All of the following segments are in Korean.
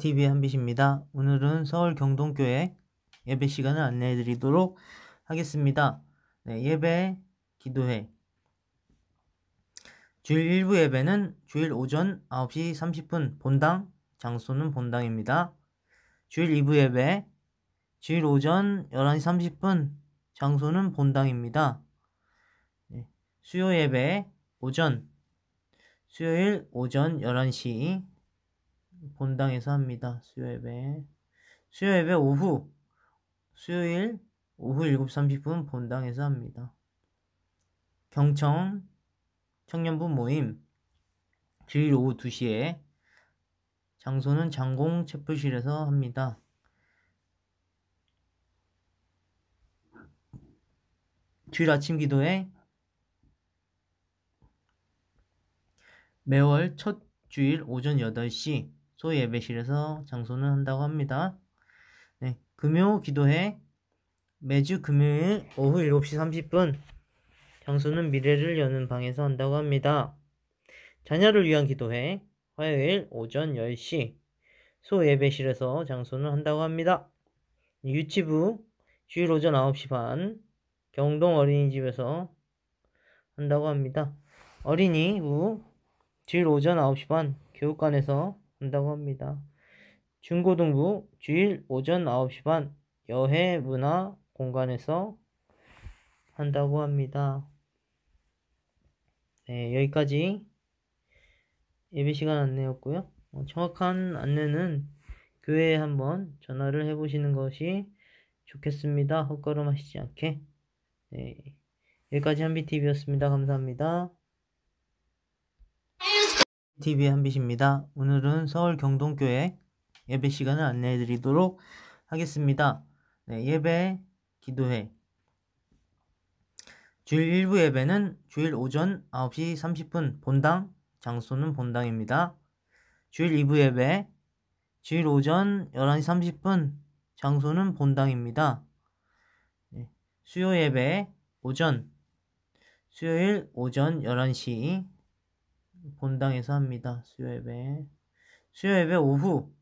TV 한빛입니다. 오늘은 서울 경동교회 예배 시간을 안내해 드리도록 하겠습니다. 네, 예배, 기도회. 주일 일부 예배는 주일 오전 9시 30분 본당, 장소는 본당입니다. 주일 2부 예배, 주일 오전 11시 30분, 장소는 본당입니다. 네, 수요 예배, 오전, 수요일 오전 11시, 본당에서 합니다. 수요예배. 수요예배 오후 수요일 오후 7시 30분 본당에서 합니다. 경청 청년부 모임 주일 오후 2시에 장소는 장공 채플실에서 합니다. 주일 아침 기도에 매월 첫 주일 오전 8시 소 예배실에서 장소는 한다고 합니다. 네, 금요 기도회 매주 금요일 오후 7시 30분 장소는 미래를 여는 방에서 한다고 합니다. 자녀를 위한 기도회 화요일 오전 10시 소예배실에서 장소는 한다고 합니다. 유치부 주일 오전 9시 반 경동 어린이집에서 한다고 합니다. 어린이부 주일 오전 9시 반 교육관에서 한다고 합니다. 중고등부 주일 오전 9시 반 여해 문화 공간에서 한다고 합니다. 네, 여기까지 예배 시간 안내였고요. 어, 정확한 안내는 교회에 한번 전화를 해보시는 것이 좋겠습니다. 헛걸음 하시지 않게. 네, 여기까지 한비TV였습니다. 감사합니다. TV 한빛입니다. 오늘은 서울 경동교회 예배 시간을 안내해 드리도록 하겠습니다. 네, 예배, 기도회. 주일 1부 예배는 주일 오전 9시 30분 본당, 장소는 본당입니다. 주일 2부 예배, 주일 오전 11시 30분, 장소는 본당입니다. 네, 수요 예배, 오전, 수요일 오전 11시 본당에서 합니다. 수요예배. 수요예배 오후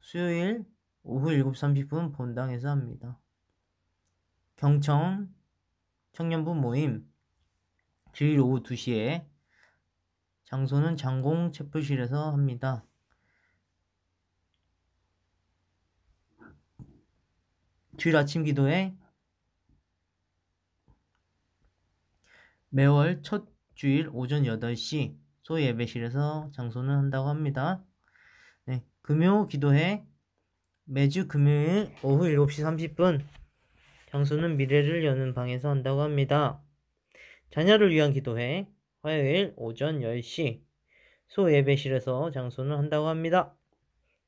수요일 오후 7시 30분 본당에서 합니다. 경청 청년부 모임 주일 오후 2시에 장소는 장공 채플실에서 합니다. 주일 아침 기도에 매월 첫 주일 오전 8시 소예배실에서 장소는 한다고 합니다. 네, 금요 기도회 매주 금요일 오후 7시 30분 장소는 미래를 여는 방에서 한다고 합니다. 자녀를 위한 기도회 화요일 오전 10시 소예배실에서 장소는 한다고 합니다.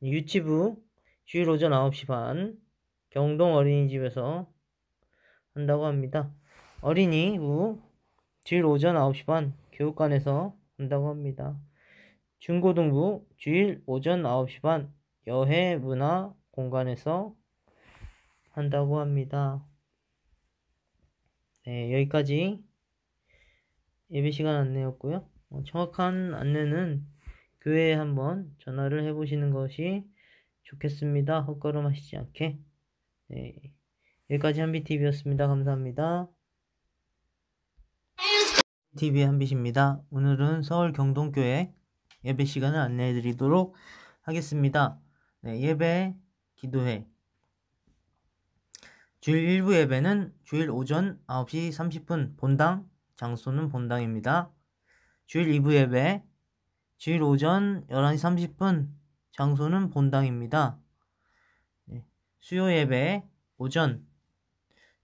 유치부 주일 오전 9시 반 경동 어린이집에서 한다고 합니다. 어린이부 주일 오전 9시 반 교육관에서 한다고 합니다. 중고등부 주일 오전 9시 반 여해 문화 공간에서 한다고 합니다. 네, 여기까지 예배 시간 안내였고요. 어, 정확한 안내는 교회에 한번 전화를 해보시는 것이 좋겠습니다. 헛걸음 하시지 않게. 네, 여기까지 한비TV였습니다. 감사합니다. TV 한빛입니다. 오늘은 서울 경동교회 예배 시간을 안내해 드리도록 하겠습니다. 네, 예배, 기도회. 주일 1부 예배는 주일 오전 9시 30분 본당, 장소는 본당입니다. 주일 2부 예배, 주일 오전 11시 30분, 장소는 본당입니다. 네, 수요 예배, 오전,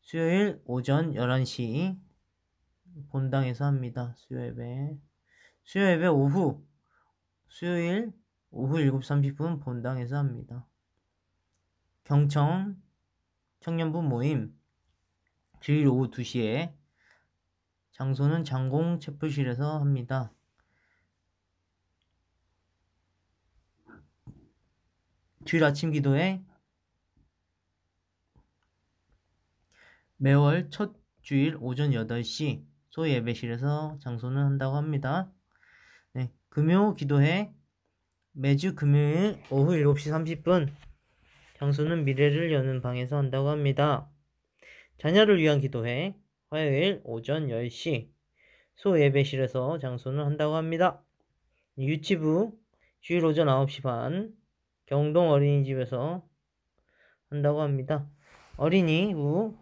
수요일 오전 11시, 본당에서 합니다. 수요예배. 수요예배 오후 수요일 오후 7시 30분 본당에서 합니다. 경청 청년부 모임 주일 오후 2시에 장소는 장공 채플실에서 합니다. 주일 아침 기도에 매월 첫 주일 오전 8시 소예배실에서 장소는 한다고 합니다. 네, 금요 기도회 매주 금요일 오후 7시 30분 장소는 미래를 여는 방에서 한다고 합니다. 자녀를 위한 기도회 화요일 오전 10시 소예배실에서 장소는 한다고 합니다. 유치부 주일 오전 9시 반 경동 어린이집에서 한다고 합니다. 어린이부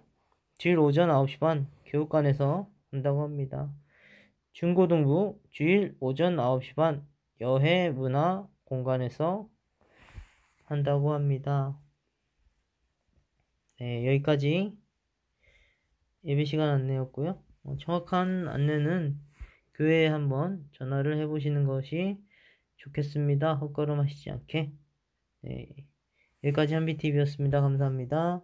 주일 오전 9시 반 교육관에서 한다고 합니다. 중고등부 주일 오전 9시 반 여해 문화 공간에서 한다고 합니다. 네, 여기까지 예배 시간 안내였고요. 어, 정확한 안내는 교회에 한번 전화를 해보시는 것이 좋겠습니다. 헛걸음 하시지 않게. 네, 여기까지 한비TV였습니다. 감사합니다.